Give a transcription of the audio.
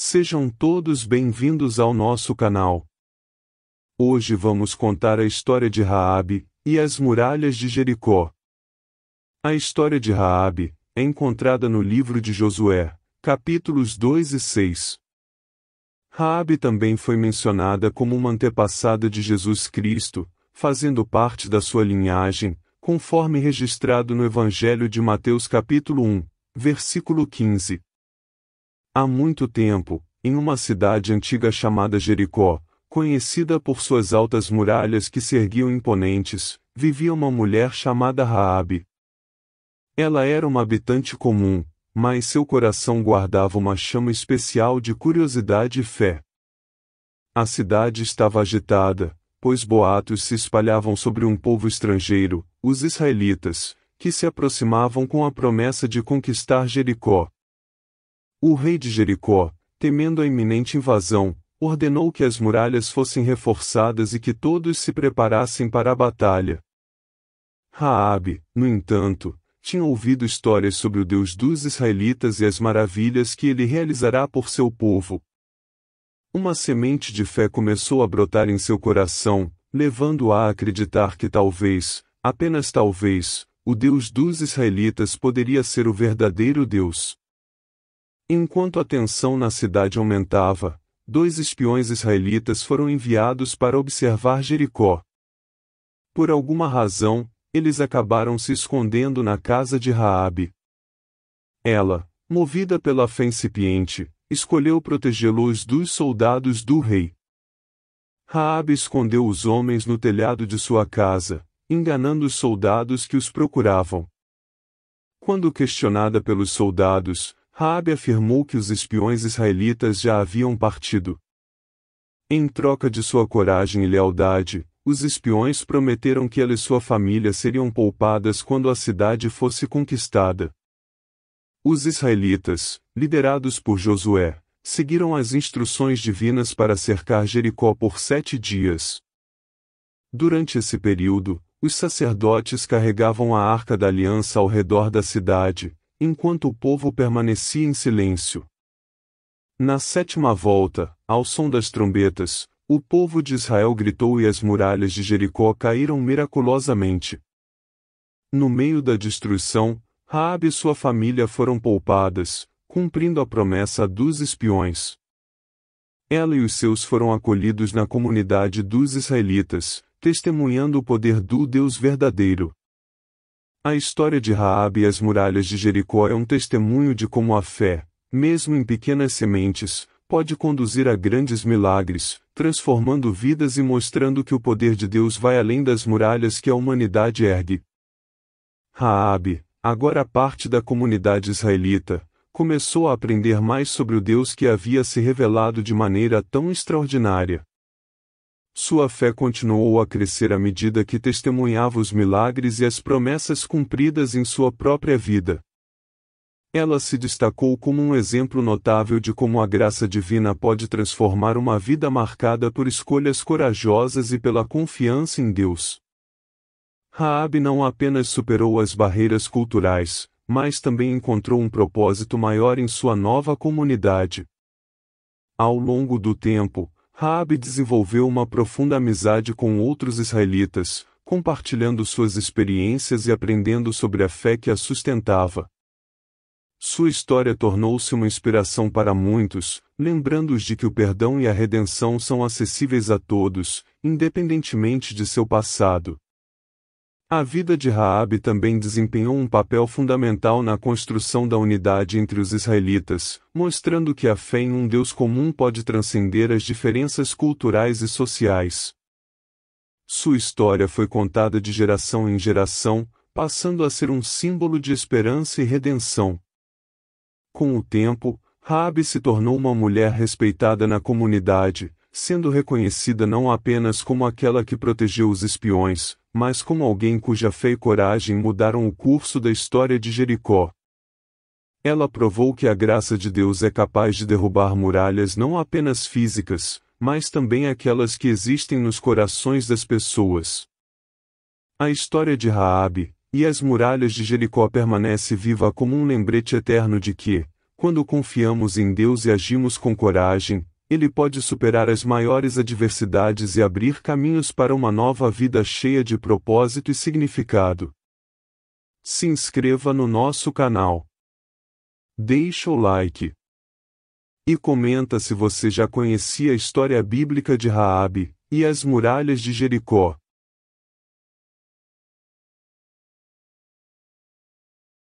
Sejam todos bem-vindos ao nosso canal. Hoje vamos contar a história de Raabe e as muralhas de Jericó. A história de Raabe é encontrada no livro de Josué, capítulos 2 e 6. Raabe também foi mencionada como uma antepassada de Jesus Cristo, fazendo parte da sua linhagem, conforme registrado no Evangelho de Mateus capítulo 1, versículo 15. Há muito tempo, em uma cidade antiga chamada Jericó, conhecida por suas altas muralhas que se erguiam imponentes, vivia uma mulher chamada Raabe. Ela era uma habitante comum, mas seu coração guardava uma chama especial de curiosidade e fé. A cidade estava agitada, pois boatos se espalhavam sobre um povo estrangeiro, os israelitas, que se aproximavam com a promessa de conquistar Jericó. O rei de Jericó, temendo a iminente invasão, ordenou que as muralhas fossem reforçadas e que todos se preparassem para a batalha. Raabe, no entanto, tinha ouvido histórias sobre o Deus dos israelitas e as maravilhas que ele realizará por seu povo. Uma semente de fé começou a brotar em seu coração, levando-a a acreditar que talvez, apenas talvez, o Deus dos israelitas poderia ser o verdadeiro Deus. Enquanto a tensão na cidade aumentava, dois espiões israelitas foram enviados para observar Jericó. Por alguma razão, eles acabaram se escondendo na casa de Raabe. Ela, movida pela fé incipiente, escolheu protegê-los dos soldados do rei. Raabe escondeu os homens no telhado de sua casa, enganando os soldados que os procuravam. Quando questionada pelos soldados, Raab afirmou que os espiões israelitas já haviam partido. Em troca de sua coragem e lealdade, os espiões prometeram que ela e sua família seriam poupadas quando a cidade fosse conquistada. Os israelitas, liderados por Josué, seguiram as instruções divinas para cercar Jericó por sete dias. Durante esse período, os sacerdotes carregavam a arca da aliança ao redor da cidade, enquanto o povo permanecia em silêncio. Na sétima volta, ao som das trombetas, o povo de Israel gritou e as muralhas de Jericó caíram miraculosamente. No meio da destruição, Raab e sua família foram poupadas, cumprindo a promessa dos espiões. Ela e os seus foram acolhidos na comunidade dos israelitas, testemunhando o poder do Deus verdadeiro. A história de Raab e as muralhas de Jericó é um testemunho de como a fé, mesmo em pequenas sementes, pode conduzir a grandes milagres, transformando vidas e mostrando que o poder de Deus vai além das muralhas que a humanidade ergue. Raab, agora parte da comunidade israelita, começou a aprender mais sobre o Deus que havia se revelado de maneira tão extraordinária. Sua fé continuou a crescer à medida que testemunhava os milagres e as promessas cumpridas em sua própria vida. Ela se destacou como um exemplo notável de como a graça divina pode transformar uma vida marcada por escolhas corajosas e pela confiança em Deus. Raab não apenas superou as barreiras culturais, mas também encontrou um propósito maior em sua nova comunidade. Ao longo do tempo, Raabe desenvolveu uma profunda amizade com outros israelitas, compartilhando suas experiências e aprendendo sobre a fé que a sustentava. Sua história tornou-se uma inspiração para muitos, lembrando-os de que o perdão e a redenção são acessíveis a todos, independentemente de seu passado. A vida de Raab também desempenhou um papel fundamental na construção da unidade entre os israelitas, mostrando que a fé em um Deus comum pode transcender as diferenças culturais e sociais. Sua história foi contada de geração em geração, passando a ser um símbolo de esperança e redenção. Com o tempo, Raab se tornou uma mulher respeitada na comunidade, sendo reconhecida não apenas como aquela que protegeu os espiões, mas como alguém cuja fé e coragem mudaram o curso da história de Jericó. Ela provou que a graça de Deus é capaz de derrubar muralhas não apenas físicas, mas também aquelas que existem nos corações das pessoas. A história de Raabe e as muralhas de Jericó permanece viva como um lembrete eterno de que, quando confiamos em Deus e agimos com coragem, ele pode superar as maiores adversidades e abrir caminhos para uma nova vida cheia de propósito e significado. Se inscreva no nosso canal. Deixe o like. E comenta se você já conhecia a história bíblica de Raabe e as muralhas de Jericó.